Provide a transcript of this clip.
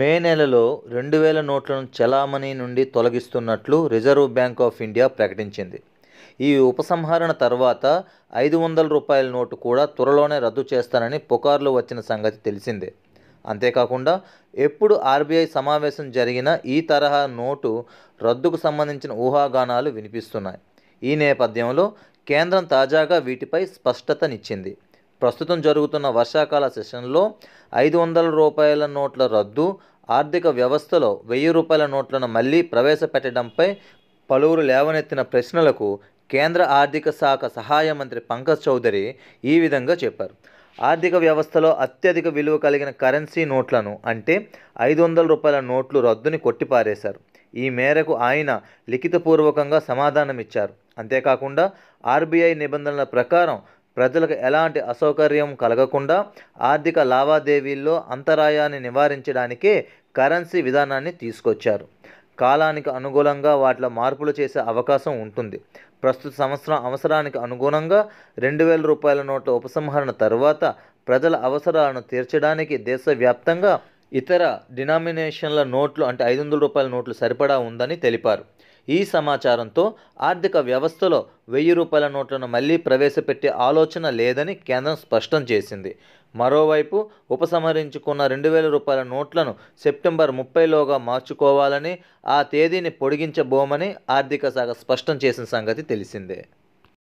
మే నెలలో రెండు వేల నోట్లను చలామణీ నుండి తొలగిస్తున్నట్లు రిజర్వ్ బ్యాంక్ ఆఫ్ ఇండియా ప్రకటించింది ఈ ఉపసంహరణ తర్వాత ఐదు వందల రూపాయల నోటు కూడా త్వరలోనే రద్దు చేస్తానని పుకార్లు వచ్చిన సంగతి తెలిసిందే అంతేకాకుండా ఎప్పుడు ఆర్బీఐ సమావేశం జరిగిన ఈ తరహా నోటు రద్దుకు సంబంధించిన ఊహాగానాలు వినిపిస్తున్నాయి ఈ నేపథ్యంలో కేంద్రం తాజాగా వీటిపై స్పష్టతనిచ్చింది ప్రస్తుతం జరుగుతున్న వర్షాకాల సెషన్లో ఐదు వందల రూపాయల నోట్ల రద్దు ఆర్థిక వ్యవస్థలో వెయ్యి రూపాయల నోట్లను మళ్లీ ప్రవేశపెట్టడంపై పలువురు లేవనెత్తిన ప్రశ్నలకు కేంద్ర ఆర్థిక శాఖ సహాయ మంత్రి పంకజ్ చౌదరి ఈ విధంగా చెప్పారు ఆర్థిక వ్యవస్థలో అత్యధిక విలువ కలిగిన కరెన్సీ నోట్లను అంటే ఐదు వందల రూపాయల నోట్లు రద్దుని కొట్టిపారేశారు ఈ మేరకు ఆయన లిఖితపూర్వకంగా సమాధానమిచ్చారు అంతేకాకుండా ఆర్బీఐ నిబంధనల ప్రకారం ప్రజలకు ఎలాంటి అసౌకర్యం కలగకుండా ఆర్థిక లావాదేవీల్లో అంతరాయాన్ని నివారించడానికే కరెన్సీ విధానాన్ని తీసుకొచ్చారు కాలానికి అనుగుణంగా వాటిలో మార్పులు చేసే అవకాశం ఉంటుంది ప్రస్తుత సంవత్సరం అవసరానికి అనుగుణంగా రెండు వేల రూపాయల నోట్ల ఉపసంహరణ తర్వాత ప్రజల అవసరాలను తీర్చడానికి దేశవ్యాప్తంగా ఇతర డినామినేషన్ల నోట్లు అంటే ఐదు వందల రూపాయల నోట్లు సరిపడా ఉందని తెలిపారు ఈ సమాచారంతో ఆర్థిక వ్యవస్థలో వెయ్యి రూపాయల నోట్లను మళ్లీ ప్రవేశపెట్టే ఆలోచన లేదని కేంద్రం స్పష్టం చేసింది మరోవైపు ఉపసంహరించుకున్న రెండు వేల రూపాయల నోట్లను సెప్టెంబర్ ముప్పైలోగా మార్చుకోవాలని ఆ తేదీని పొడిగించబోమని ఆర్థిక శాఖ స్పష్టం చేసిన సంగతి తెలిసిందే